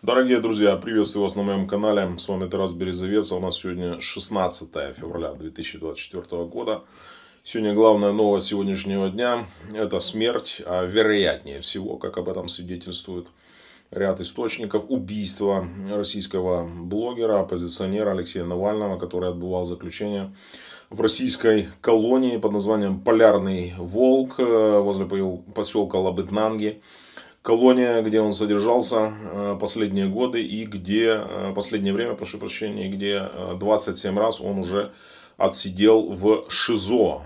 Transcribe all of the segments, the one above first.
Дорогие друзья, приветствую вас на моем канале. С вами Тарас Березовец. А у нас сегодня 16 февраля 2024 года. Сегодня главная новость сегодняшнего дня – это смерть, а вероятнее всего, как об этом свидетельствует ряд источников, убийство российского блогера, оппозиционера Алексея Навального, который отбывал заключение в российской колонии под названием «Полярный волк» э, возле поселка Лабытнанги – колония, где он содержался э, последние годы и где, э, последнее время, прошу прощения, где 27 э, раз он уже отсидел в ШИЗО,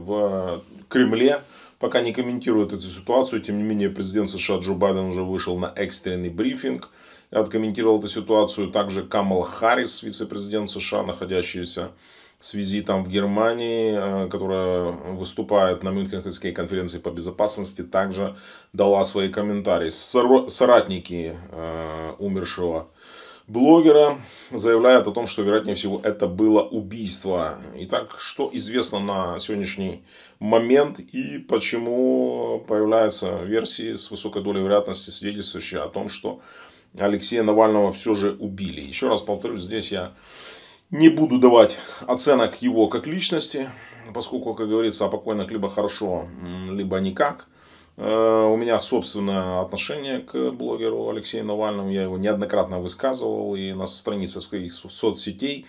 в Кремле, пока не комментирует эту ситуацию. Тем не менее, президент США Джо Байден уже вышел на экстренный брифинг и откомментировал эту ситуацию. Также Камал Харрис, вице-президент США, находящийся с визитом в Германии, э, которая выступает на Мюнхенской конференции по безопасности, также дала свои комментарии. Соратники э, умершего блогера заявляют о том, что, вероятнее всего, это было убийство. Итак, что известно на сегодняшний момент и почему появляются версии с высокой долей вероятности, свидетельствующие о том, что Алексея Навального все же убили. Еще раз повторюсь, здесь я не буду давать оценок его как личности, поскольку, как говорится, о покойных либо хорошо, либо никак. Э, у меня собственное отношение к блогеру Алексею Навальному. Я его неоднократно высказывал и на странице своих соцсетей,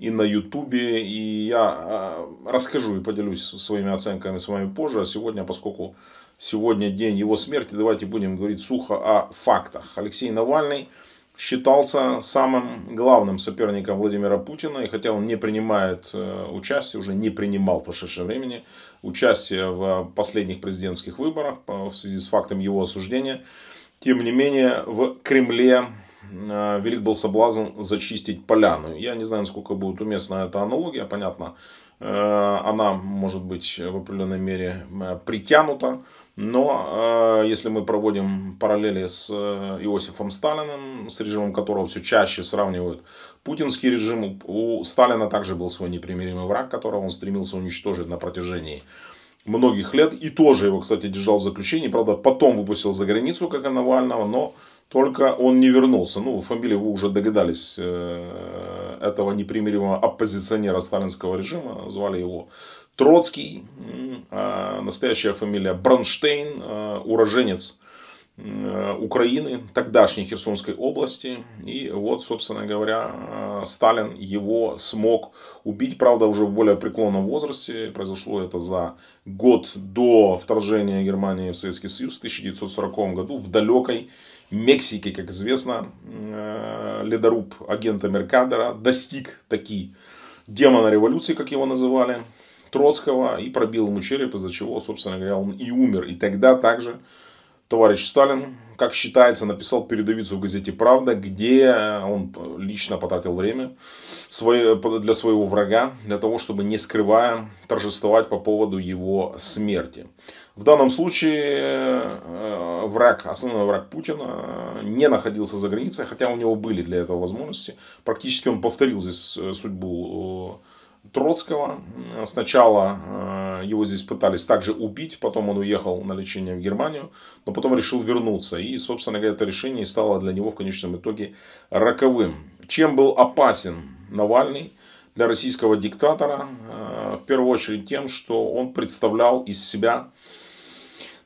и на ютубе. И я э, расскажу и поделюсь своими оценками с вами позже. А сегодня, поскольку сегодня день его смерти, давайте будем говорить сухо о фактах. Алексей Навальный – считался самым главным соперником Владимира Путина, и хотя он не принимает э, участие, уже не принимал в прошедшее времени участие в последних президентских выборах в связи с фактом его осуждения, тем не менее в Кремле э, велик был соблазн зачистить поляну. Я не знаю, насколько будет уместна эта аналогия, понятно, Э, она может быть в определенной мере э, притянута, но э, если мы проводим параллели с Иосифом Сталиным, с режимом которого все чаще сравнивают путинский режим, у Сталина также был свой непримиримый враг, которого он стремился уничтожить на протяжении многих лет. И тоже его, кстати, держал в заключении. Правда, потом выпустил за границу, как и Навального, но только он не вернулся. Ну, фамилию вы уже догадались э, этого непримиримого оппозиционера сталинского режима. Звали его Троцкий. А настоящая фамилия Бронштейн, э, уроженец Э, Украины, тогдашней Херсонской области. И вот, собственно говоря, э, Сталин его смог убить, правда, уже в более преклонном возрасте. Произошло это за год до вторжения Германии в Советский Союз в 1940 году в далекой Мексике, как известно, э, ледоруб агента Меркадера достиг таки демона революции, как его называли, Троцкого, и пробил ему череп, из-за чего, собственно говоря, он и умер. И тогда также товарищ Сталин, как считается, написал передовицу в газете «Правда», где э, он лично потратил время для своего врага, для того, чтобы, не скрывая, торжествовать по поводу его смерти. В данном случае э, враг, основной враг Путина, э, не находился за границей, хотя у него были для этого возможности. Практически он повторил здесь судьбу Троцкого. Сначала э, его здесь пытались также убить, потом он уехал на лечение в Германию, но потом решил вернуться. И, собственно говоря, это решение стало для него в конечном итоге роковым. Чем был опасен Навальный для российского диктатора? Э, в первую очередь тем, что он представлял из себя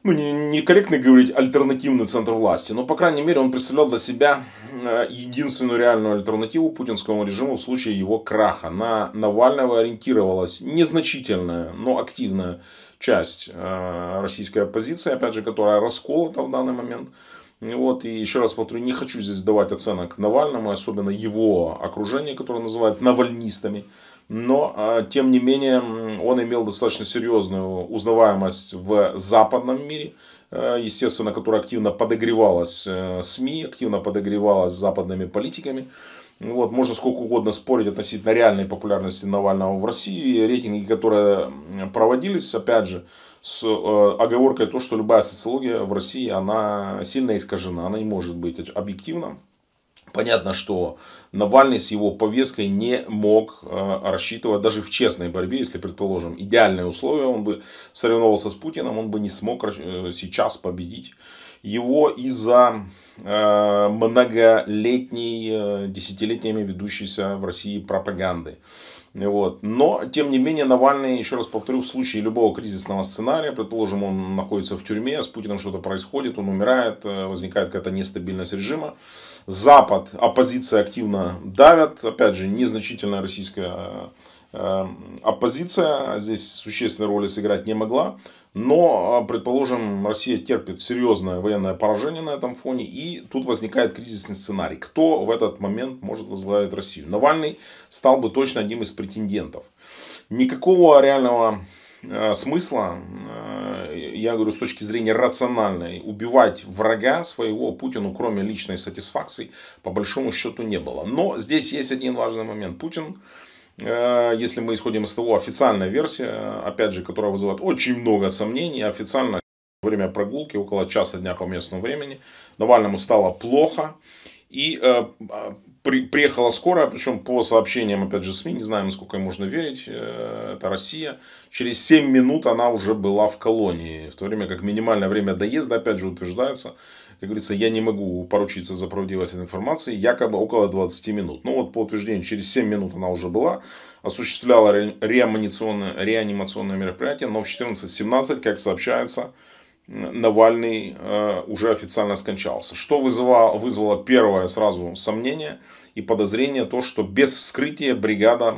ну, некорректно не говорить альтернативный центр власти, но, по крайней мере, он представлял для себя э, единственную реальную альтернативу путинскому режиму в случае его краха. На Навального ориентировалась незначительная, но активная часть э, российской оппозиции, опять же, которая расколота в данный момент. Вот, и еще раз повторю, не хочу здесь давать оценок Навальному, особенно его окружение, которое называют навальнистами но а, тем не менее он имел достаточно серьезную узнаваемость в западном мире, э, естественно, которая активно подогревалась э, СМИ, активно подогревалась западными политиками. Вот, можно сколько угодно спорить относительно реальной популярности Навального в России. Рейтинги, которые проводились, опять же, с э, оговоркой то, что любая социология в России, она сильно искажена, она не может быть объективна. Понятно, что Навальный с его повесткой не мог э, рассчитывать даже в честной борьбе, если, предположим, идеальные условия, он бы соревновался с Путиным, он бы не смог э, сейчас победить его из-за э, многолетней, э, десятилетиями ведущейся в России пропаганды. Вот. Но, тем не менее, Навальный, еще раз повторю, в случае любого кризисного сценария, предположим, он находится в тюрьме, с Путиным что-то происходит, он умирает, э, возникает какая-то нестабильность режима. Запад, оппозиция активно давят, опять же, незначительная российская э, Эм, оппозиция здесь существенной роли сыграть не могла, но, а, предположим, Россия терпит серьезное военное поражение на этом фоне, и тут возникает кризисный сценарий. Кто в этот момент может возглавить Россию? Навальный стал бы точно одним из претендентов. Никакого реального э, смысла, э, я говорю, с точки зрения рациональной, убивать врага своего Путину, кроме личной сатисфакции, по большому счету не было. Но здесь есть один важный момент. Путин Э, если мы исходим из того, официальная версия, опять же, которая вызывает очень много сомнений, официально во время прогулки, около часа дня по местному времени, Навальному стало плохо, и э, при, приехала скорая, причем по сообщениям, опять же, СМИ, не знаем, насколько им можно верить, э, это Россия. Через 7 минут она уже была в колонии, в то время как минимальное время доезда, опять же, утверждается, как говорится, я не могу поручиться за правдивость этой информации, якобы около 20 минут. Ну вот по утверждению, через 7 минут она уже была, осуществляла ре- реанимационное, реанимационное мероприятие, но в 14.17, как сообщается, Навальный э, уже официально скончался. Что вызывало, вызвало первое сразу сомнение и подозрение то, что без вскрытия бригада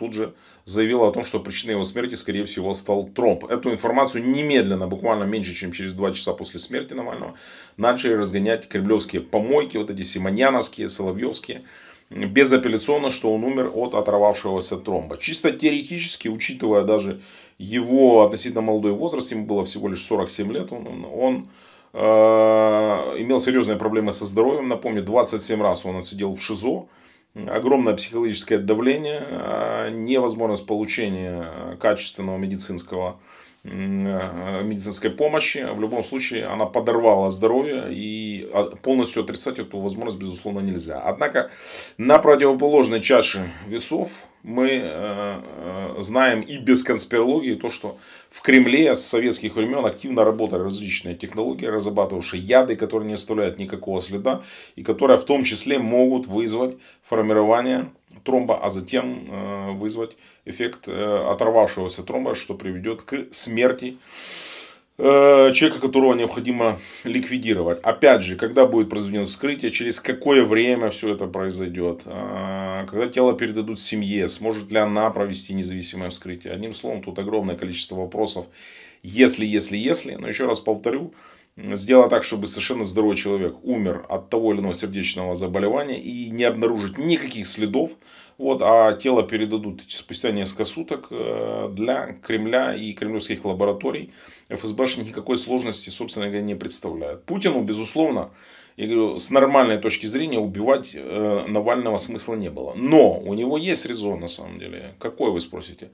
тут же заявила о том, что причиной его смерти, скорее всего, стал тромб. Эту информацию немедленно, буквально меньше, чем через два часа после смерти Навального, начали разгонять кремлевские помойки, вот эти симоньяновские, соловьевские, безапелляционно, что он умер от оторвавшегося тромба. Чисто теоретически, учитывая даже его относительно молодой возраст, ему было всего лишь 47 лет, он, он, э, имел серьезные проблемы со здоровьем. Напомню, 27 раз он отсидел в ШИЗО, огромное психологическое давление, а, невозможность получения а, качественного медицинского Э, медицинской помощи. В любом случае она подорвала здоровье и а, полностью отрицать эту возможность, безусловно, нельзя. Однако на противоположной чаше весов мы э, э, знаем и без конспирологии то, что в Кремле с советских времен активно работали различные технологии, разрабатывавшие яды, которые не оставляют никакого следа и которые в том числе могут вызвать формирование тромба, а затем э, вызвать эффект э, оторвавшегося тромба, что приведет к смерти э, человека, которого необходимо ликвидировать. Опять же, когда будет произведено вскрытие, через какое время все это произойдет, когда тело передадут семье, сможет ли она провести независимое вскрытие. Одним словом, тут огромное количество вопросов, если, если, если. Но еще раз повторю, сделала так, чтобы совершенно здоровый человек умер от того или иного сердечного заболевания и не обнаружить никаких следов, вот, а тело передадут спустя несколько суток э, для Кремля и кремлевских лабораторий. ФСБшник никакой сложности, собственно говоря, не представляет. Путину, безусловно, я говорю, с нормальной точки зрения убивать э, Навального смысла не было. Но у него есть резон, на самом деле. Какой, вы спросите?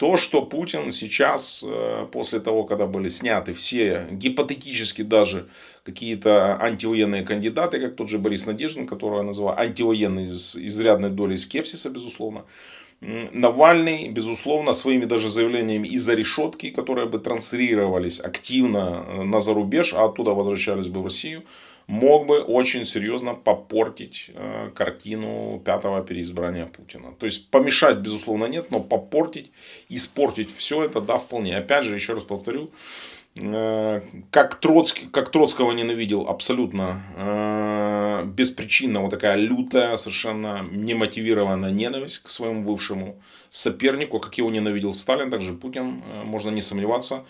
То, что Путин сейчас, э, после того, когда были сняты все гипотетически даже какие-то антивоенные кандидаты, как тот же Борис Надеждин, которого я называю антивоенный из изрядной доли скепсиса, безусловно, Навальный, безусловно, своими даже заявлениями из-за решетки, которые бы транслировались активно э, на зарубеж, а оттуда возвращались бы в Россию, мог бы очень серьезно попортить э, картину пятого переизбрания Путина. То есть помешать, безусловно, нет, но попортить, испортить все это, да, вполне. Опять же, еще раз повторю, э, как, Троцкий, как Троцкого ненавидел абсолютно э, беспричинно, вот такая лютая, совершенно немотивированная ненависть к своему бывшему сопернику, как его ненавидел Сталин, также Путин, э, можно не сомневаться,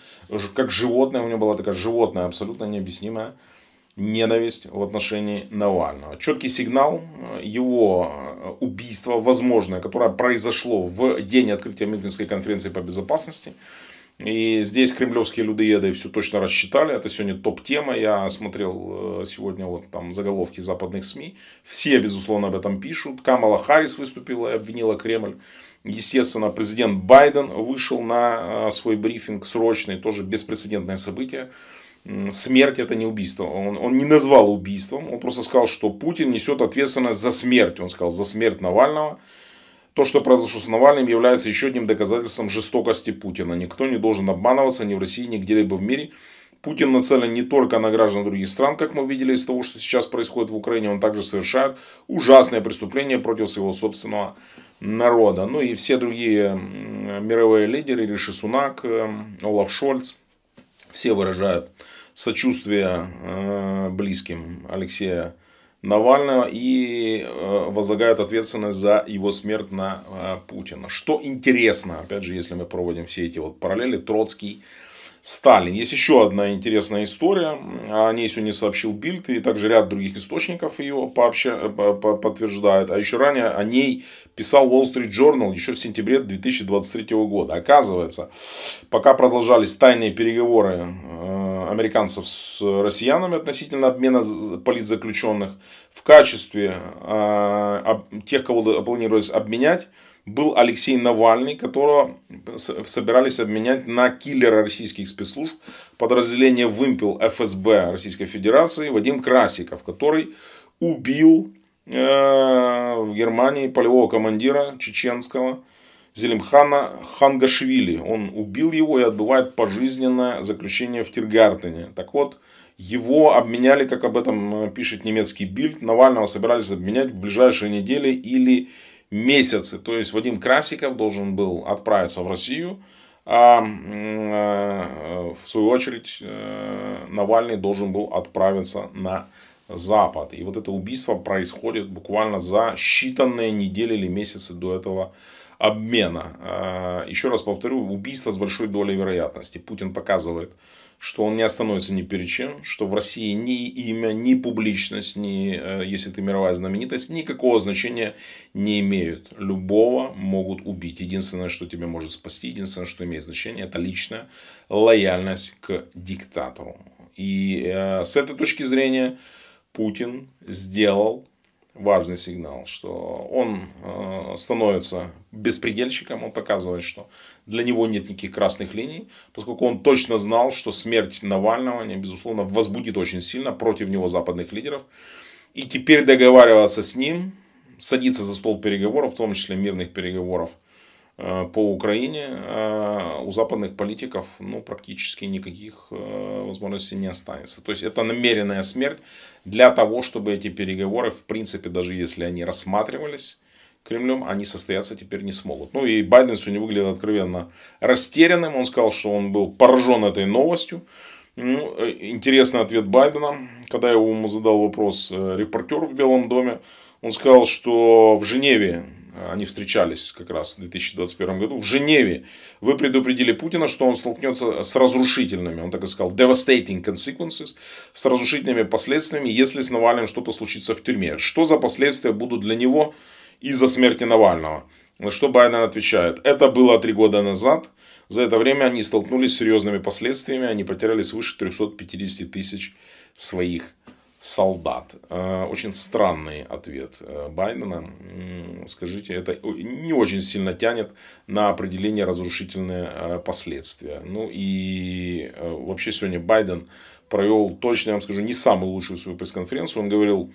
как животное, у него была такая животная, абсолютно необъяснимая ненависть в отношении Навального. Четкий сигнал э, его э, убийства, возможное, которое произошло в день открытия Мюнхенской конференции по безопасности. И здесь кремлевские людоеды все точно рассчитали. Это сегодня топ-тема. Я смотрел э, сегодня вот там заголовки западных СМИ. Все, безусловно, об этом пишут. Камала Харрис выступила и обвинила Кремль. Естественно, президент Байден вышел на свой брифинг срочный, тоже беспрецедентное событие смерть это не убийство. Он, он не назвал убийством, он просто сказал, что Путин несет ответственность за смерть. Он сказал, за смерть Навального. То, что произошло с Навальным, является еще одним доказательством жестокости Путина. Никто не должен обманываться ни в России, ни где-либо в мире. Путин нацелен не только на граждан других стран, как мы видели из того, что сейчас происходит в Украине, он также совершает ужасные преступления против своего собственного народа. Ну и все другие мировые лидеры, Риши Сунак, эм, Олаф Шольц, все выражают сочувствие э, близким Алексея Навального и э, возлагают ответственность за его смерть на э, Путина. Что интересно, опять же, если мы проводим все эти вот параллели, Троцкий Сталин. Есть еще одна интересная история, о ней сегодня сообщил Бильд, и также ряд других источников ее пообща... подтверждают. А еще ранее о ней писал Wall Street Journal еще в сентябре 2023 года. Оказывается, пока продолжались тайные переговоры э, американцев с россиянами относительно обмена политзаключенных, в качестве э, тех, кого планировалось обменять, был Алексей Навальный, которого собирались обменять на киллера российских спецслужб подразделения «Вымпел» ФСБ Российской Федерации Вадим Красиков, который убил э, в Германии полевого командира чеченского Зелимхана Хангашвили. Он убил его и отбывает пожизненное заключение в Тиргартене. Так вот, его обменяли, как об этом э, пишет немецкий Бильд, Навального собирались обменять в ближайшие недели или месяцы. То есть Вадим Красиков должен был отправиться в Россию, а э, в свою очередь э, Навальный должен был отправиться на Запад. И вот это убийство происходит буквально за считанные недели или месяцы до этого обмена. А, еще раз повторю, убийство с большой долей вероятности. Путин показывает что он не остановится ни перед чем, что в России ни имя, ни публичность, ни, э, если ты мировая знаменитость, никакого значения не имеют. Любого могут убить. Единственное, что тебя может спасти, единственное, что имеет значение, это личная лояльность к диктатору. И э, с этой точки зрения Путин сделал важный сигнал, что он э, становится беспредельщиком, он показывает, что для него нет никаких красных линий, поскольку он точно знал, что смерть Навального, безусловно, возбудит очень сильно против него западных лидеров. И теперь договариваться с ним, садиться за стол переговоров, в том числе мирных переговоров – Э, по Украине э, у западных политиков ну, практически никаких э, возможностей не останется. То есть это намеренная смерть для того, чтобы эти переговоры, в принципе, даже если они рассматривались Кремлем, они состояться теперь не смогут. Ну и Байден сегодня выглядит откровенно растерянным. Он сказал, что он был поражен этой новостью. Ну, интересный ответ Байдена, когда я ему задал вопрос репортер в Белом доме. Он сказал, что в Женеве они встречались как раз в 2021 году в Женеве, вы предупредили Путина, что он столкнется с разрушительными, он так и сказал, devastating consequences, с разрушительными последствиями, если с Навальным что-то случится в тюрьме. Что за последствия будут для него из-за смерти Навального? На что Байден отвечает, это было три года назад, за это время они столкнулись с серьезными последствиями, они потеряли свыше 350 тысяч своих солдат. Э, очень странный ответ э, Байдена. Скажите, это не очень сильно тянет на определение разрушительные э, последствия. Ну и вообще сегодня Байден провел точно, я вам скажу, не самую лучшую свою пресс-конференцию. Он говорил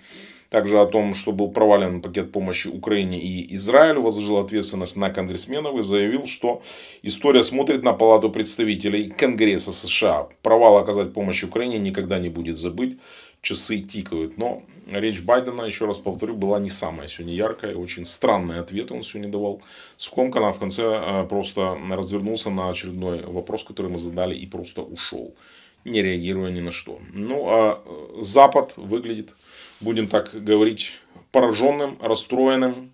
также о том, что был провален пакет помощи Украине и Израилю, возложил ответственность на конгрессменов и заявил, что история смотрит на Палату представителей Конгресса США. Провал оказать помощь Украине никогда не будет забыть. Часы тикают. Но речь Байдена, еще раз повторю, была не самая сегодня яркая. Очень странные ответы он сегодня давал. Скомканно в конце э, просто развернулся на очередной вопрос, который мы задали и просто ушел не реагируя ни на что. Ну, а э, Запад выглядит, будем так говорить, пораженным, расстроенным,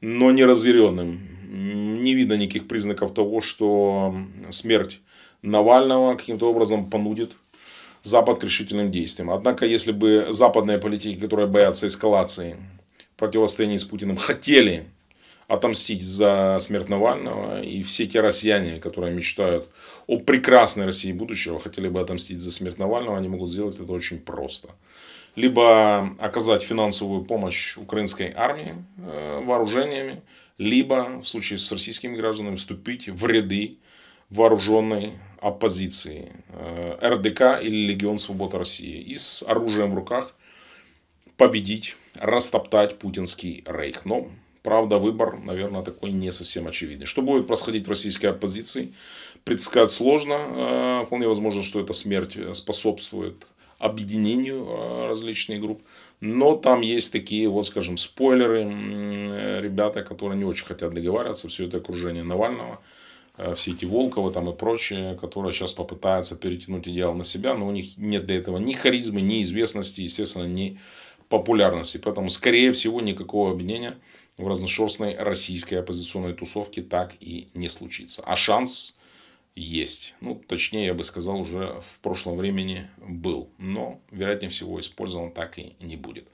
но не разъяренным. Не видно никаких признаков того, что смерть Навального каким-то образом понудит Запад к решительным действиям. Однако, если бы западные политики, которые боятся эскалации противостояния с Путиным, хотели отомстить за смерть Навального. И все те россияне, которые мечтают о прекрасной России будущего, хотели бы отомстить за смерть Навального, они могут сделать это очень просто. Либо оказать финансовую помощь украинской армии э, вооружениями, либо в случае с российскими гражданами вступить в ряды вооруженной оппозиции э, РДК или Легион Свободы России и с оружием в руках победить, растоптать путинский рейх. Но Правда, выбор, наверное, такой не совсем очевидный. Что будет происходить в российской оппозиции, предсказать сложно. Э, вполне возможно, что эта смерть способствует объединению э, различных групп. Но там есть такие, вот скажем, спойлеры, э, ребята, которые не очень хотят договариваться, все это окружение Навального все эти Волковы там и прочие, которые сейчас попытаются перетянуть идеал на себя, но у них нет для этого ни харизмы, ни известности, естественно, ни популярности. Поэтому, скорее всего, никакого объединения в разношерстной российской оппозиционной тусовке так и не случится. А шанс есть. Ну, точнее, я бы сказал, уже в прошлом времени был. Но, вероятнее всего, использован так и не будет.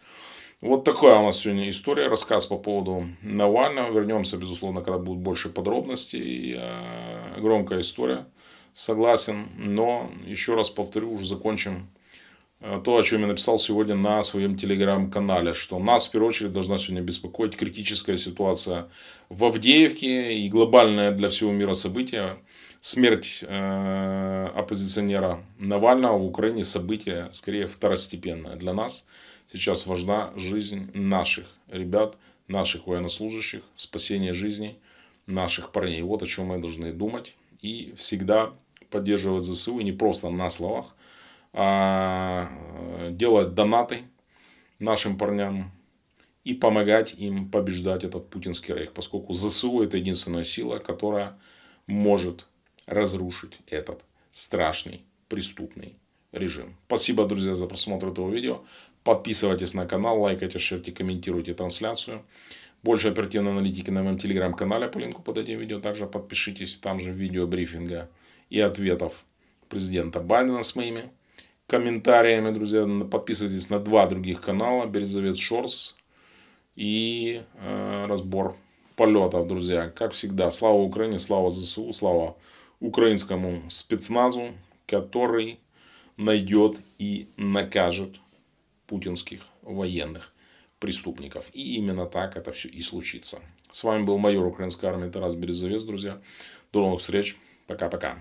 Вот такая у нас сегодня история, рассказ по поводу Навального. Вернемся, безусловно, когда будут больше подробностей. Э, громкая история, согласен. Но, еще раз повторю, уже закончим Э, то, о чем я написал сегодня на своем телеграм-канале, что нас в первую очередь должна сегодня беспокоить критическая ситуация в Авдеевке и глобальное для всего мира событие. Смерть э, оппозиционера Навального в Украине событие скорее второстепенное для нас. Сейчас важна жизнь наших ребят, наших военнослужащих, спасение жизни наших парней. Вот о чем мы должны думать и всегда поддерживать ЗСУ и не просто на словах, а, делать донаты нашим парням и помогать им побеждать этот путинский рейх, поскольку ЗСУ это единственная сила, которая может разрушить этот страшный преступный режим. Спасибо, друзья, за просмотр этого видео. Подписывайтесь на канал, лайкайте, шерьте, комментируйте трансляцию. Больше оперативной аналитики на моем телеграм-канале по линку под этим видео. Также подпишитесь, там же видео брифинга и ответов президента Байдена с моими комментариями, друзья. Подписывайтесь на два других канала. Березовец Шорс и э, разбор полетов, друзья. Как всегда, слава Украине, слава ЗСУ, слава украинскому спецназу, который найдет и накажет путинских военных преступников. И именно так это все и случится. С вами был майор украинской армии Тарас Березовец, друзья. До новых встреч. Пока-пока.